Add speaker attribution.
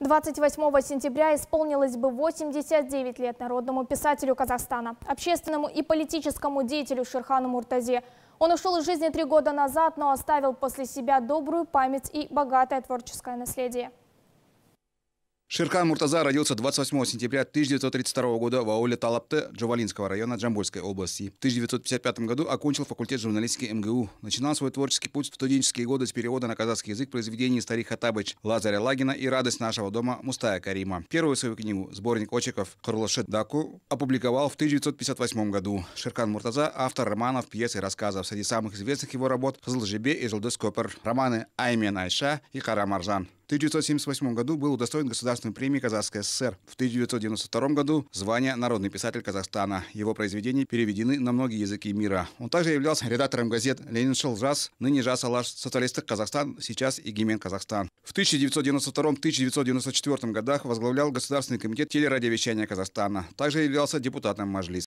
Speaker 1: 28 сентября исполнилось бы 89 лет народному писателю Казахстана, общественному и политическому деятелю Шерхану Муртазе. Он ушел из жизни три года назад, но оставил после себя добрую память и богатое творческое наследие.
Speaker 2: Ширкан Муртаза родился 28 сентября 1932 года в ауле Талапте Джавалинского района Джамбульской области. В 1955 году окончил факультет журналистики МГУ. Начинал свой творческий путь в студенческие годы с перевода на казахский язык произведений Старик Хатабыч, Лазаря Лагина и «Радость нашего дома» Мустая Карима. Первую свою книгу «Сборник очерков Хурлашет Даку» опубликовал в 1958 году. Ширкан Муртаза – автор романов, пьес и рассказов. Среди самых известных его работ – «Хазлжебе» и «Желдес романы «Аймен Айша» и «Кара Маржан». 1978 году был удостоен государственной премии Казахской ССР. В 1992 году звание «Народный писатель Казахстана». Его произведения переведены на многие языки мира. Он также являлся редактором газет «Ленин Жас», ныне «Жас Алаш», «Социалистик Казахстан», сейчас «Игимен Казахстан». В 1992-1994 годах возглавлял Государственный комитет телерадиовещания Казахстана. Также являлся депутатом Мажлис.